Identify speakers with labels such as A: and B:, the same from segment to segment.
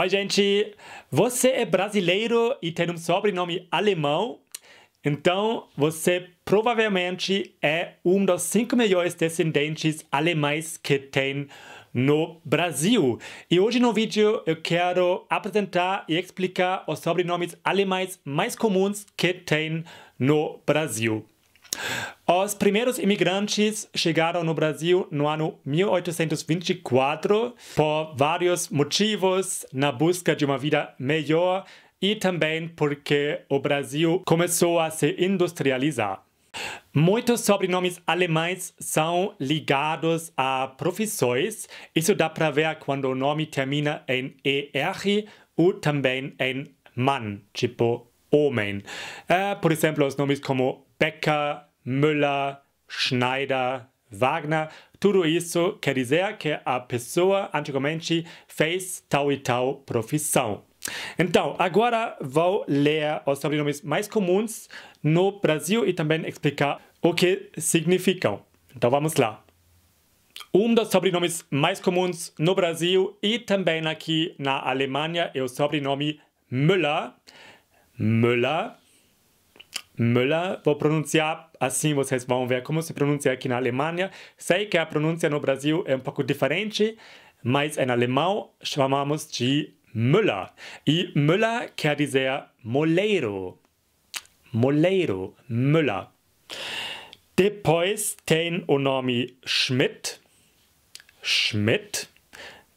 A: Oi, gente! Você é brasileiro e tem um sobrenome alemão? Então, você provavelmente é um dos 5 milhões de descendentes alemães que tem no Brasil. E hoje no vídeo eu quero apresentar e explicar os sobrenomes alemães mais comuns que tem no Brasil. Os primeiros imigrantes chegaram no Brasil no ano 1824 por vários motivos, na busca de uma vida melhor e também porque o Brasil começou a se industrializar. Muitos sobrenomes alemães são ligados a profissões. Isso dá para ver quando o nome termina em ER ou também em Mann, tipo homem. É, por exemplo, os nomes como Becker, Müller, Schneider, Wagner, tudo isso quer dizer que a pessoa antigamente fez tal e tal profissão. Então, agora vou ler os sobrenomes mais comuns no Brasil e também explicar o que significam. Então vamos lá. Um dos sobrenomes mais comuns no Brasil e também aqui na Alemanha é o sobrenome Müller. Müller Müller, vou pronunciar assim, vocês vão ver como se pronuncia aqui na Alemanha. Sei que a pronúncia no Brasil é um pouco diferente, mas em alemão chamamos de Müller. E Müller quer dizer moleiro. Moleiro, Müller. Depois tem o nome Schmidt. Schmidt.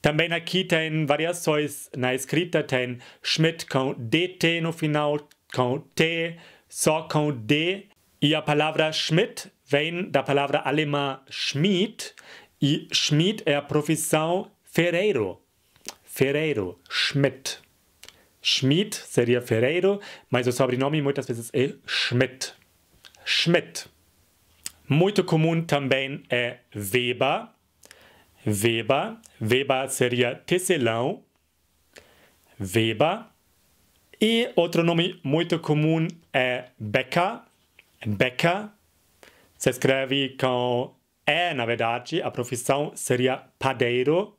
A: Também aqui tem variações na escrita, tem Schmidt com DT no final, com T, só com D. E a palavra Schmidt vem da palavra alemã Schmidt. e Schmidt é a profissão ferreiro. Ferreiro, Schmidt. Schmidt seria ferreiro, mas o sobrenome muitas vezes é Schmidt. Schmidt. Muito comum também é Weber. Weber. Weber seria tecelão. Weber. E outro nome muito comum é Becca. Becca se escreve com E, na verdade, a profissão seria padeiro.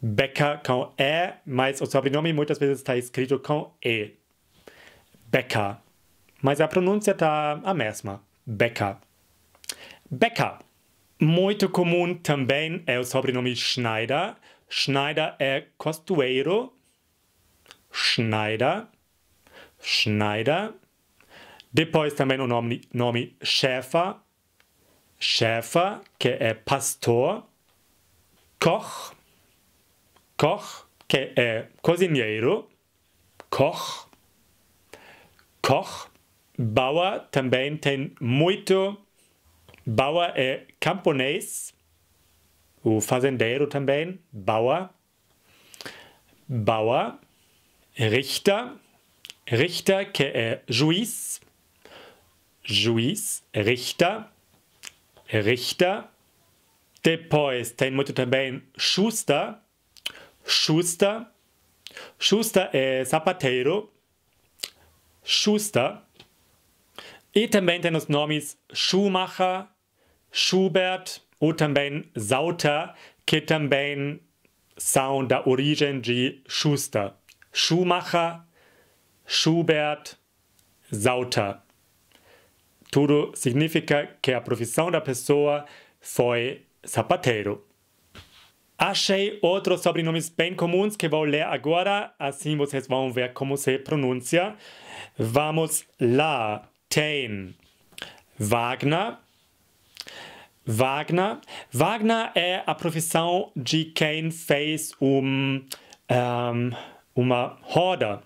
A: Becca com E, mas o sobrenome muitas vezes está escrito com E. Becca. Mas a pronúncia está a mesma. Becca. Becca. Muito comum também é o sobrenome Schneider. Schneider é costureiro Schneider, Schneider. Depois também o nome, nome Schäfer, Schäfer, que é pastor. Koch, Koch, que é cozinheiro. Koch, Koch. Bauer também tem muito. Bauer é camponês. O fazendeiro também, Bauer. Bauer. Richter, Richter que es äh, Juiz, Juiz, Richter, Richter. Depois tem muito também Schuster, Schuster, Schuster é äh, sapateiro, Schuster. E também tem os nomes Schumacher, Schubert ou também Sauter, que também são da origem de Schuster. Schumacher, Schubert, Sauter. Tudo significa que a profissão da pessoa foi sapateiro. Achei outros sobrenomes bem comuns que vou ler agora, assim vocês vão ver como se pronuncia. Vamos lá. Tem Wagner. Wagner. Wagner é a profissão de quem fez um, um uma roda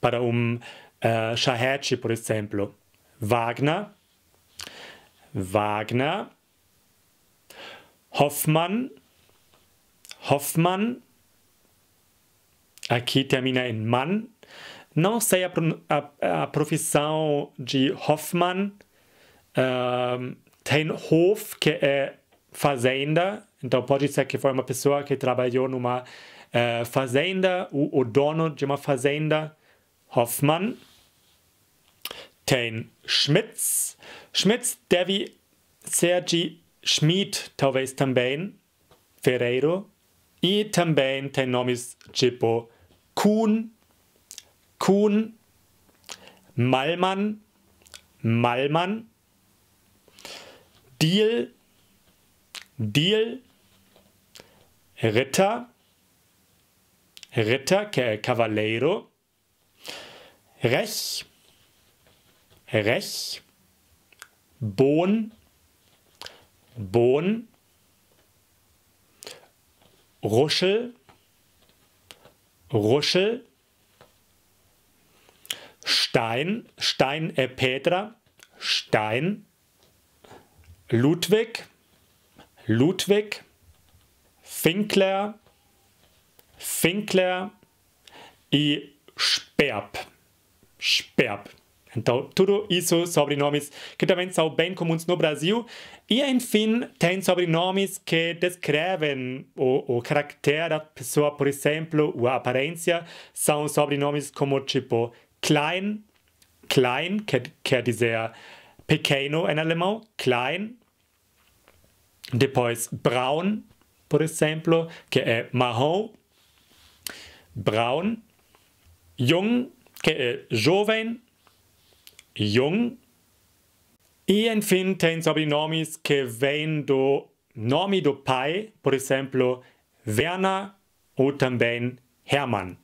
A: para um uh, eh, charrete, por exemplo. Wagner, Wagner, Hoffmann, Hoffmann. Aqui termina em Mann. Não sei a, a, a profissão de Hoffmann. Uh, tem Hof, que é fazenda. Então pode ser que foi uma pessoa que trabalhou numa é, äh, fazenda, o, o dono de uma fazenda, Hoffmann. Tem Schmitz. Schmitz deve ser de Schmid, talvez também, ferreiro. E também tem nomes tipo Kuhn, Kuhn, Malmann, Malmann, Deal, Deal, Ritter, Ritter, Cavalero. Rech, Rech. Bohn, Bohn. Ruschel, Ruschel. Stein, Stein äh, Petra, Stein, Ludwig, Ludwig, Finkler, Finkler e Sperb. Sperb. Então, tudo isso sobrenomes que também são bem comuns no Brasil. E, enfim, tem sobrenomes que descrevem o, o caractere da pessoa, por exemplo, a aparência. São sobrenomes como tipo Klein, Klein quer, quer dizer pequeno em alemão, Klein. Depois Braun, por exemplo, que é marrom braun, jung, eh, äh, jovem, jung. E enfim, tem sobrenomes que vêm do nome do pai, por exemplo, Werner ou também Hermann.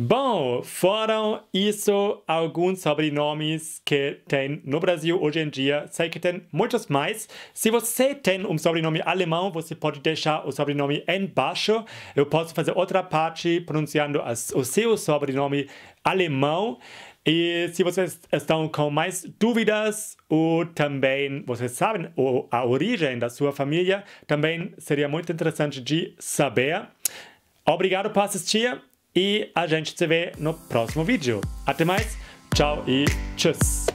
A: Bom, foram isso alguns sobrenomes que tem no Brasil hoje em dia. Sei que tem muitos mais. Se você tem um sobrenome alemão, você pode deixar o sobrenome embaixo. Eu posso fazer outra parte pronunciando as, o seu sobrenome alemão. E se vocês estão com mais dúvidas ou também vocês sabem a origem da sua família, também seria muito interessante de saber. Obrigado por assistir e a gente se vê no próximo vídeo. Até mais, tchau e tchuss!